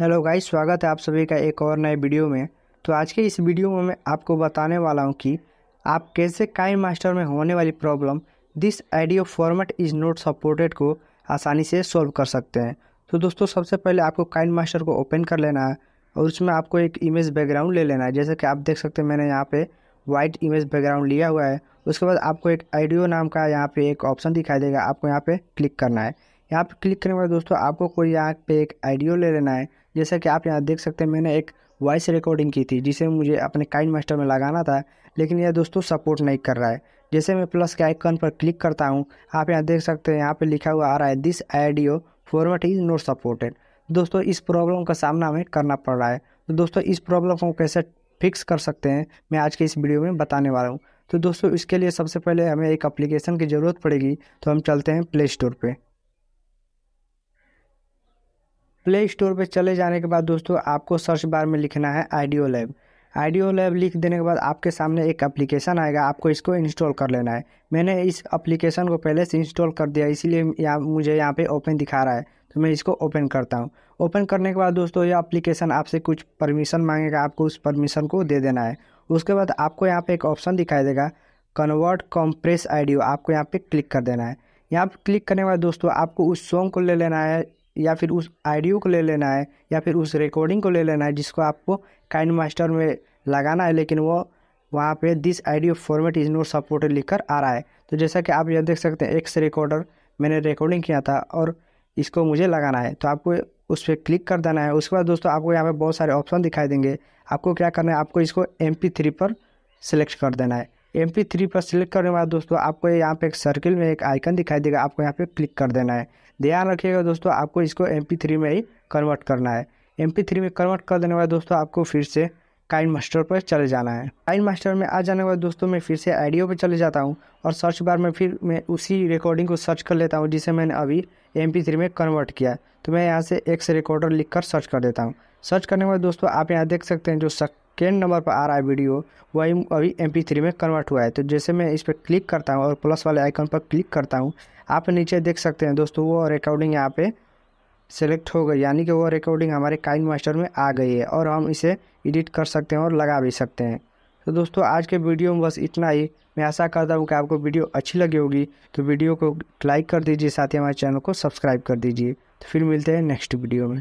hello guys स्वागत है आप सभी का एक और नए वीडियो में तो आज के इस वीडियो में मैं आपको बताने वाला हूं कि आप कैसे काइन मास्टर में होने वाली problem this audio format is not supported को आसानी से सॉल्व कर सकते हैं तो दोस्तों सबसे पहले आपको काइन मास्टर को ओपन कर लेना है और उसमें आपको एक इमेज बैकग्राउंड ले लेना है जैसे कि आप देख सकते हैं मैंने यहाँ पर वाइट इमेज बैकग्राउंड लिया हुआ है उसके बाद आपको एक आइडियो नाम का यहाँ पर एक ऑप्शन दिखाई देगा आपको यहाँ पर क्लिक करना है यहाँ पर क्लिक करने के बाद दोस्तों आपको कोई यहाँ पे एक आइडियो ले लेना है जैसा कि आप यहाँ देख सकते हैं मैंने एक वॉइस रिकॉर्डिंग की थी जिसे मुझे अपने काइन मास्टर में लगाना था लेकिन यह दोस्तों सपोर्ट नहीं कर रहा है जैसे मैं प्लस के आइकन पर क्लिक करता हूँ आप यहाँ देख सकते हैं यहाँ पर लिखा हुआ आ रहा है this audio format is not supported दोस्तों इस प्रॉब्लम का सामना हमें करना पड़ रहा है तो दोस्तों इस प्रॉब्लम को कैसे फिक्स कर सकते हैं मैं आज के इस वीडियो में बताने वाला हूँ तो दोस्तों इसके लिए सबसे पहले हमें एक एप्लीकेशन की ज़रूरत पड़ेगी तो हम चलते हैं प्ले स्टोर पर प्ले स्टोर पर चले जाने के बाद दोस्तों आपको सर्च बार में लिखना है आइडियो लैब आइडियो लैब लिख देने के बाद आपके सामने एक एप्लीकेशन आएगा आपको इसको इंस्टॉल कर लेना है मैंने इस एप्लीकेशन को पहले से इंस्टॉल कर दिया इसीलिए यहाँ मुझे यहाँ पे ओपन दिखा रहा है तो मैं इसको ओपन करता हूँ ओपन करने के बाद दोस्तों यह एप्लीकेशन आपसे कुछ परमिशन मांगेगा आपको उस परमिशन को दे देना है उसके बाद आपको यहाँ पर एक ऑप्शन दिखाई देगा कन्वर्ट कॉम्प्रेस आइडियो आपको यहाँ पर क्लिक कर देना है यहाँ पर क्लिक करने के बाद दोस्तों आपको उस सॉन्ग को ले लेना है या फिर उस ऑडियो को ले लेना है या फिर उस रिकॉर्डिंग को ले लेना है जिसको आपको काइन मास्टर में लगाना है लेकिन वो वहाँ पे this audio format is not supported लिखकर आ रहा है तो जैसा कि आप यह देख सकते हैं एक्स रिकॉर्डर मैंने रिकॉर्डिंग किया था और इसको मुझे लगाना है तो आपको उस पर क्लिक कर देना है उसके बाद दोस्तों आपको यहाँ पर बहुत सारे ऑप्शन दिखाई देंगे आपको क्या करना है आपको इसको एम थ्री पर सेलेक्ट कर देना है एम थ्री पर सिलेक्ट करने के बाद दोस्तों आपको यहाँ पे एक सर्किल में एक आइकन दिखाई देगा आपको यहाँ पे क्लिक कर देना है ध्यान रखिएगा दोस्तों आपको इसको एम थ्री में ही कन्वर्ट करना है एम थ्री में कन्वर्ट कर देने के बाद दोस्तों आपको फिर से काइन मास्टर पर चले जाना है काइन मास्टर में आ जाने के बाद दोस्तों मैं फिर से आइडियो पर चले जाता हूँ और सर्च बार में फिर मैं उसी रिकॉर्डिंग को सर्च कर लेता हूँ जिसे मैंने अभी एम थ्री में कन्वर्ट किया है तो मैं यहाँ से एक्स रिकॉर्डर लिख कर सर्च कर देता हूँ सर्च करने के बाद दोस्तों आप यहाँ देख सकते हैं जो सक सेकेंड नंबर पर आ रहा है वीडियो वही अभी एम थ्री में कन्वर्ट हुआ है तो जैसे मैं इस पर क्लिक करता हूँ और प्लस वाले आइकन पर क्लिक करता हूँ आप नीचे देख सकते हैं दोस्तों वो रिकॉर्डिंग यहाँ पे सेलेक्ट हो गई यानी कि वो रिकॉर्डिंग हमारे काइन मास्टर में आ गई है और हम इसे एडिट कर सकते हैं और लगा भी सकते हैं तो दोस्तों आज के वीडियो में बस इतना ही मैं आशा करता हूँ कि आपको वीडियो अच्छी लगी होगी तो वीडियो को लाइक कर दीजिए साथ ही हमारे चैनल को सब्सक्राइब कर दीजिए तो फिर मिलते हैं नेक्स्ट वीडियो में